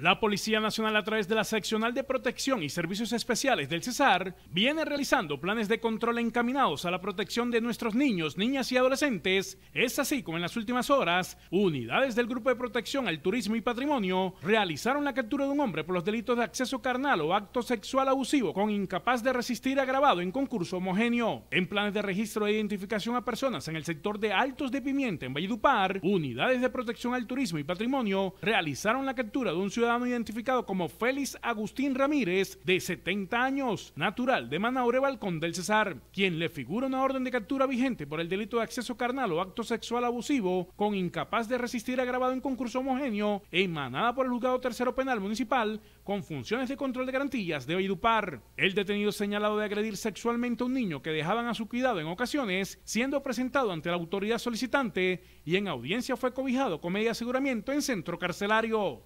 La Policía Nacional a través de la Seccional de Protección y Servicios Especiales del Cesar viene realizando planes de control encaminados a la protección de nuestros niños, niñas y adolescentes. Es así como en las últimas horas, unidades del Grupo de Protección al Turismo y Patrimonio realizaron la captura de un hombre por los delitos de acceso carnal o acto sexual abusivo con incapaz de resistir agravado en concurso homogéneo. En planes de registro e identificación a personas en el sector de Altos de Pimienta en Valledupar, unidades de protección al turismo y patrimonio realizaron la captura de un ciudadano identificado como Félix Agustín Ramírez, de 70 años, natural de Manaure, Balcón del Cesar, quien le figura una orden de captura vigente por el delito de acceso carnal o acto sexual abusivo con incapaz de resistir agravado en concurso homogéneo emanada por el juzgado tercero penal municipal con funciones de control de garantías de Oidupar. El detenido señalado de agredir sexualmente a un niño que dejaban a su cuidado en ocasiones, siendo presentado ante la autoridad solicitante y en audiencia fue cobijado con media aseguramiento en centro carcelario.